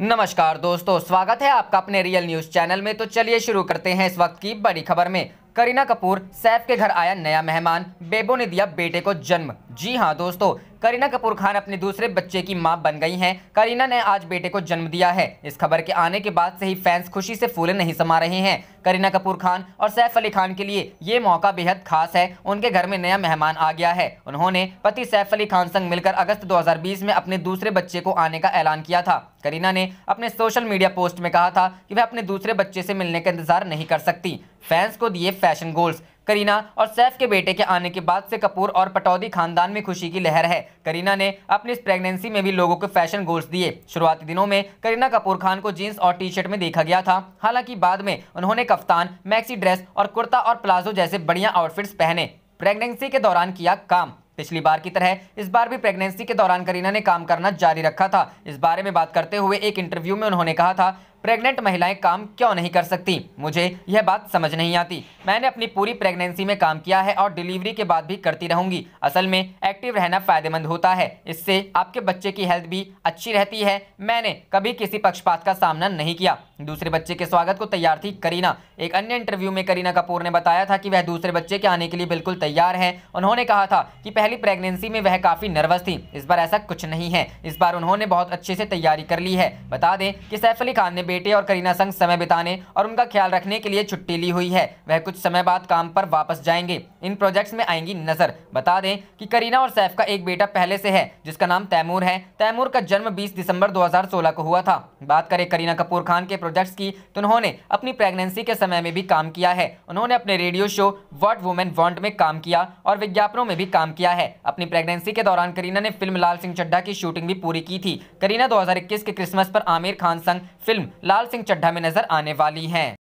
नमस्कार दोस्तों स्वागत है आपका अपने रियल न्यूज चैनल में तो चलिए शुरू करते हैं इस वक्त की बड़ी खबर में करीना कपूर सैफ के घर आया नया मेहमान बेबो ने दिया बेटे को जन्म जी हाँ दोस्तों करीना कपूर खान अपने दूसरे बच्चे की मां बन गई हैं करीना ने आज बेटे को जन्म दिया है इस खबर के आने के बाद से ही फैंस खुशी से फूले नहीं समा रहे हैं करीना कपूर खान और सैफ अली खान के लिए ये मौका बेहद खास है उनके घर में नया मेहमान आ गया है उन्होंने पति सैफ अली खान संग मिलकर अगस्त दो में अपने दूसरे बच्चे को आने का ऐलान किया था करीना ने अपने सोशल मीडिया पोस्ट में कहा था कि वह अपने दूसरे बच्चे से मिलने का इंतजार नहीं कर सकती फैंस को दिए फैशन गोल्स करीना और सैफ के बेटे के आने के बाद से कपूर और पटौदी खानदान में खुशी की लहर है करीना ने अपनी इस प्रेगनेंसी में भी लोगों को फैशन गोल्स दिए शुरुआती दिनों में करीना कपूर खान को जीन्स और टी शर्ट में देखा गया था हालांकि बाद में उन्होंने कफ्तान मैक्सी ड्रेस और कुर्ता और प्लाजो जैसे बढ़िया आउटफिट्स पहने प्रेगनेंसी के दौरान किया काम पिछली बार की तरह इस बार भी प्रेगनेंसी के दौरान करीना ने काम करना जारी रखा था इस बारे में बात करते हुए एक इंटरव्यू में उन्होंने कहा था प्रेग्नेंट महिलाएं काम क्यों नहीं कर सकती मुझे यह बात समझ नहीं आती मैंने अपनी पूरी प्रेगनेंसी में काम किया है और डिलीवरी के बाद भी करती रहूंगी असल में एक्टिव रहना फ़ायदेमंद होता है इससे आपके बच्चे की हेल्थ भी अच्छी रहती है मैंने कभी किसी पक्षपात का सामना नहीं किया दूसरे बच्चे के स्वागत को तैयार थी करीना एक अन्य इंटरव्यू में करीना कपूर ने बताया था कि वह दूसरे बच्चे के आने के लिए बिल्कुल तैयार है उन्होंने कहा था कि पहली प्रेगनेंसी में वह काफ़ी नर्वस थी इस बार ऐसा कुछ नहीं है इस बार उन्होंने बहुत अच्छे से तैयारी कर ली है बता दें कि सैफ अली खान ने बेटे और करीना संग समय बिताने और उनका ख्याल रखने के लिए छुट्टी ली हुई है वह कुछ समय बाद काम पर वापस जाएंगे इन प्रोजेक्ट्स में आएंगी नजर बता दें कि करीना और सैफ का एक बेटा पहले से है जिसका नाम तैमूर है तैमूर का जन्म 20 दिसंबर 2016 को हुआ था बात करें करीना कपूर खान के प्रोजेक्ट्स की तो उन्होंने अपनी प्रेगनेंसी के समय में भी काम किया है उन्होंने अपने radio show what women want में काम किया और विज्ञापनों में भी काम किया है अपनी प्रेगनेंसी के दौरान करीना ने फिल्म लाल सिंह चड्डा की शूटिंग भी पूरी की थी करीना 2021 के क्रिसमस पर आमिर खान संग फिल्म लाल सिंह चड्ढा में नजर आने वाली हैं